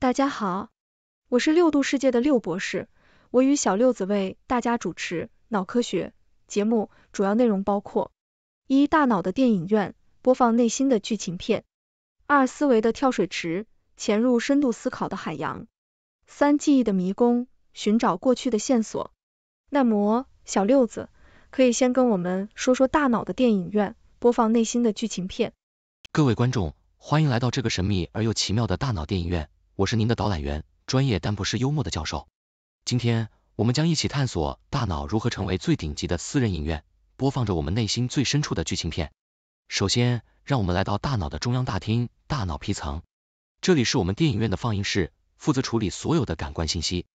大家好，我是六度世界的六博士，我与小六子为大家主持脑科学节目，主要内容包括：一、大脑的电影院，播放内心的剧情片；二、思维的跳水池，潜入深度思考的海洋；三、记忆的迷宫，寻找过去的线索。那么，小六子可以先跟我们说说大脑的电影院，播放内心的剧情片。各位观众，欢迎来到这个神秘而又奇妙的大脑电影院。我是您的导览员，专业但不是幽默的教授。今天我们将一起探索大脑如何成为最顶级的私人影院，播放着我们内心最深处的剧情片。首先，让我们来到大脑的中央大厅——大脑皮层，这里是我们电影院的放映室，负责处理所有的感官信息。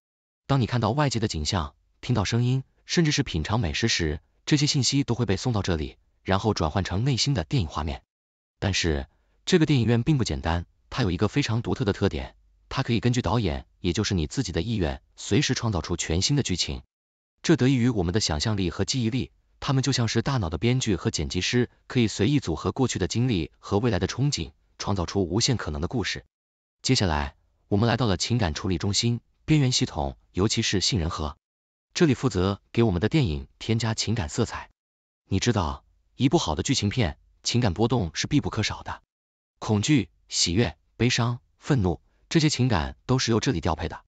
当你看到外界的景象、听到声音，甚至是品尝美食时，这些信息都会被送到这里，然后转换成内心的电影画面。但是，这个电影院并不简单，它有一个非常独特的特点。它可以根据导演，也就是你自己的意愿，随时创造出全新的剧情。这得益于我们的想象力和记忆力，他们就像是大脑的编剧和剪辑师，可以随意组合过去的经历和未来的憧憬，创造出无限可能的故事。接下来，我们来到了情感处理中心，边缘系统，尤其是杏仁核，这里负责给我们的电影添加情感色彩。你知道，一部好的剧情片，情感波动是必不可少的，恐惧、喜悦、悲伤、愤怒。这些情感都是由这里调配的。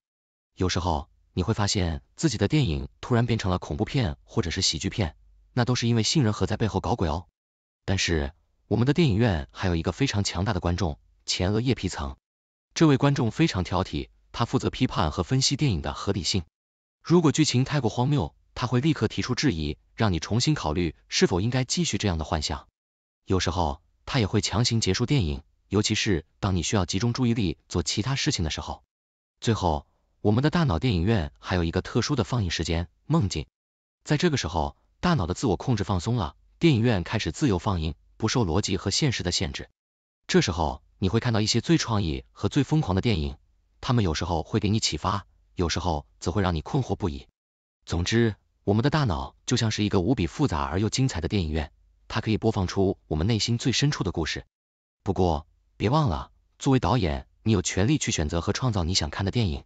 有时候你会发现自己的电影突然变成了恐怖片或者是喜剧片，那都是因为杏仁核在背后搞鬼哦。但是我们的电影院还有一个非常强大的观众——前额叶皮层。这位观众非常挑剔，他负责批判和分析电影的合理性。如果剧情太过荒谬，他会立刻提出质疑，让你重新考虑是否应该继续这样的幻想。有时候他也会强行结束电影。尤其是当你需要集中注意力做其他事情的时候。最后，我们的大脑电影院还有一个特殊的放映时间——梦境。在这个时候，大脑的自我控制放松了，电影院开始自由放映，不受逻辑和现实的限制。这时候，你会看到一些最创意和最疯狂的电影，他们有时候会给你启发，有时候则会让你困惑不已。总之，我们的大脑就像是一个无比复杂而又精彩的电影院，它可以播放出我们内心最深处的故事。不过，别忘了，作为导演，你有权利去选择和创造你想看的电影。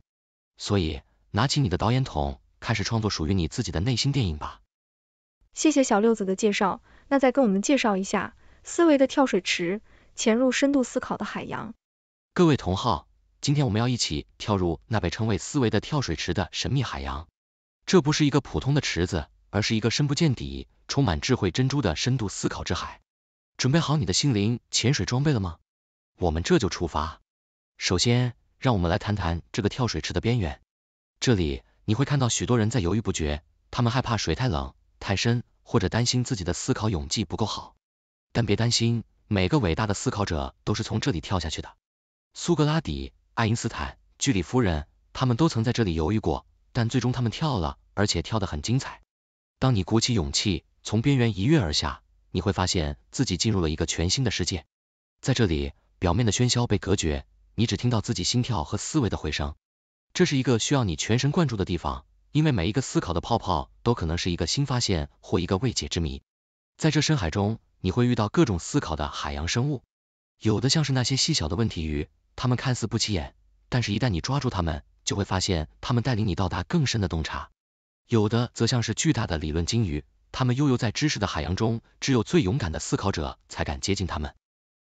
所以，拿起你的导演桶，开始创作属于你自己的内心电影吧。谢谢小六子的介绍，那再跟我们介绍一下思维的跳水池，潜入深度思考的海洋。各位同好，今天我们要一起跳入那被称为思维的跳水池的神秘海洋。这不是一个普通的池子，而是一个深不见底、充满智慧珍珠的深度思考之海。准备好你的心灵潜水装备了吗？我们这就出发。首先，让我们来谈谈这个跳水池的边缘。这里你会看到许多人在犹豫不决，他们害怕水太冷、太深，或者担心自己的思考勇气不够好。但别担心，每个伟大的思考者都是从这里跳下去的。苏格拉底、爱因斯坦、居里夫人，他们都曾在这里犹豫过，但最终他们跳了，而且跳得很精彩。当你鼓起勇气从边缘一跃而下，你会发现自己进入了一个全新的世界，在这里。表面的喧嚣被隔绝，你只听到自己心跳和思维的回声。这是一个需要你全神贯注的地方，因为每一个思考的泡泡都可能是一个新发现或一个未解之谜。在这深海中，你会遇到各种思考的海洋生物，有的像是那些细小的问题鱼，它们看似不起眼，但是一旦你抓住它们，就会发现它们带领你到达更深的洞察。有的则像是巨大的理论鲸鱼，它们悠游在知识的海洋中，只有最勇敢的思考者才敢接近它们。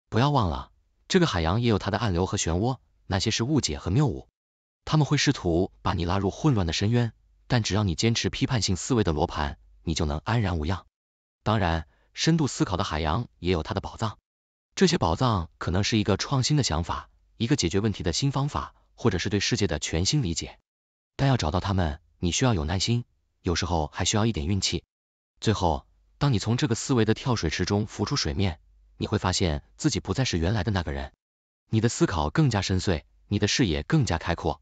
不要忘了。这个海洋也有它的暗流和漩涡，那些是误解和谬误，他们会试图把你拉入混乱的深渊，但只要你坚持批判性思维的罗盘，你就能安然无恙。当然，深度思考的海洋也有它的宝藏，这些宝藏可能是一个创新的想法，一个解决问题的新方法，或者是对世界的全新理解。但要找到它们，你需要有耐心，有时候还需要一点运气。最后，当你从这个思维的跳水池中浮出水面，你会发现自己不再是原来的那个人，你的思考更加深邃，你的视野更加开阔。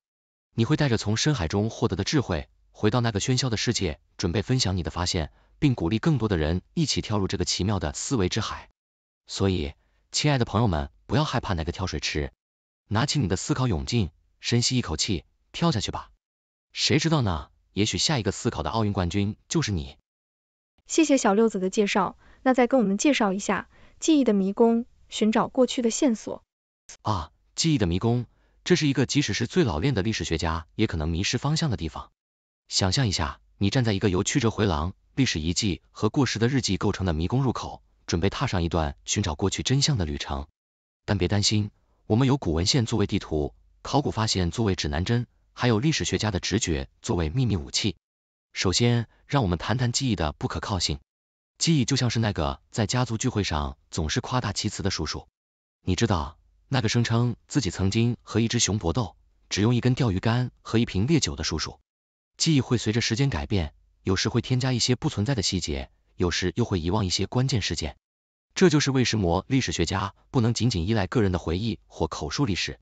你会带着从深海中获得的智慧，回到那个喧嚣的世界，准备分享你的发现，并鼓励更多的人一起跳入这个奇妙的思维之海。所以，亲爱的朋友们，不要害怕那个跳水池，拿起你的思考，勇进，深吸一口气，跳下去吧。谁知道呢？也许下一个思考的奥运冠军就是你。谢谢小六子的介绍，那再跟我们介绍一下。记忆的迷宫，寻找过去的线索。啊，记忆的迷宫，这是一个即使是最老练的历史学家也可能迷失方向的地方。想象一下，你站在一个由曲折回廊、历史遗迹和过时的日记构成的迷宫入口，准备踏上一段寻找过去真相的旅程。但别担心，我们有古文献作为地图，考古发现作为指南针，还有历史学家的直觉作为秘密武器。首先，让我们谈谈记忆的不可靠性。记忆就像是那个在家族聚会上总是夸大其词的叔叔，你知道那个声称自己曾经和一只熊搏斗，只用一根钓鱼竿和一瓶烈酒的叔叔。记忆会随着时间改变，有时会添加一些不存在的细节，有时又会遗忘一些关键事件。这就是为什么历史学家不能仅仅依赖个人的回忆或口述历史。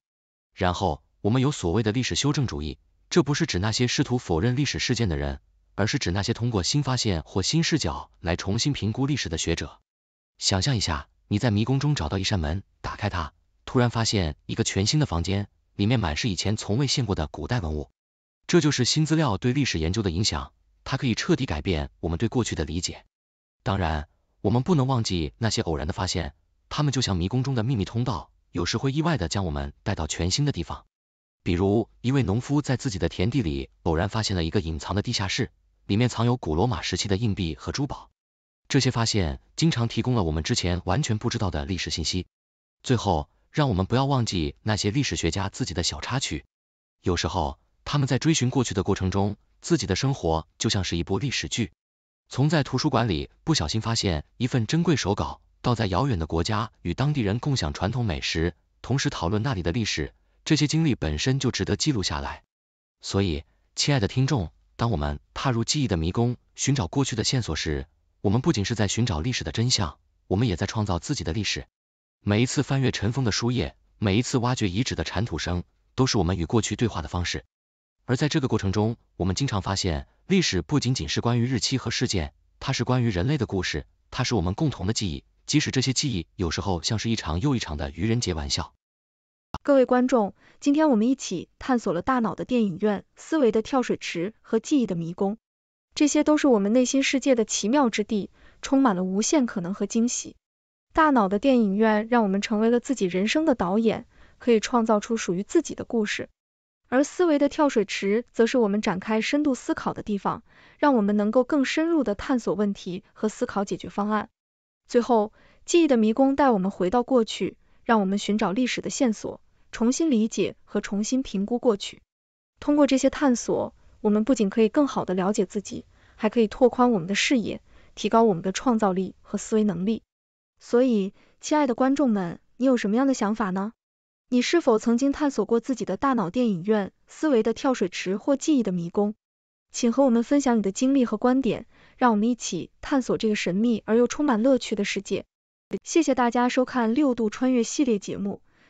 然后我们有所谓的历史修正主义，这不是指那些试图否认历史事件的人。而是指那些通过新发现或新视角来重新评估历史的学者。想象一下，你在迷宫中找到一扇门，打开它，突然发现一个全新的房间，里面满是以前从未见过的古代文物。这就是新资料对历史研究的影响，它可以彻底改变我们对过去的理解。当然，我们不能忘记那些偶然的发现，他们就像迷宫中的秘密通道，有时会意外的将我们带到全新的地方。比如，一位农夫在自己的田地里偶然发现了一个隐藏的地下室。里面藏有古罗马时期的硬币和珠宝，这些发现经常提供了我们之前完全不知道的历史信息。最后，让我们不要忘记那些历史学家自己的小插曲，有时候他们在追寻过去的过程中，自己的生活就像是一部历史剧，从在图书馆里不小心发现一份珍贵手稿，到在遥远的国家与当地人共享传统美食，同时讨论那里的历史，这些经历本身就值得记录下来。所以，亲爱的听众。当我们踏入记忆的迷宫，寻找过去的线索时，我们不仅是在寻找历史的真相，我们也在创造自己的历史。每一次翻阅尘封的书页，每一次挖掘遗址的铲土声，都是我们与过去对话的方式。而在这个过程中，我们经常发现，历史不仅仅是关于日期和事件，它是关于人类的故事，它是我们共同的记忆，即使这些记忆有时候像是一场又一场的愚人节玩笑。各位观众，今天我们一起探索了大脑的电影院、思维的跳水池和记忆的迷宫，这些都是我们内心世界的奇妙之地，充满了无限可能和惊喜。大脑的电影院让我们成为了自己人生的导演，可以创造出属于自己的故事；而思维的跳水池则是我们展开深度思考的地方，让我们能够更深入地探索问题和思考解决方案。最后，记忆的迷宫带我们回到过去，让我们寻找历史的线索。重新理解和重新评估过去。通过这些探索，我们不仅可以更好的了解自己，还可以拓宽我们的视野，提高我们的创造力和思维能力。所以，亲爱的观众们，你有什么样的想法呢？你是否曾经探索过自己的大脑电影院、思维的跳水池或记忆的迷宫？请和我们分享你的经历和观点，让我们一起探索这个神秘而又充满乐趣的世界。谢谢大家收看六度穿越系列节目。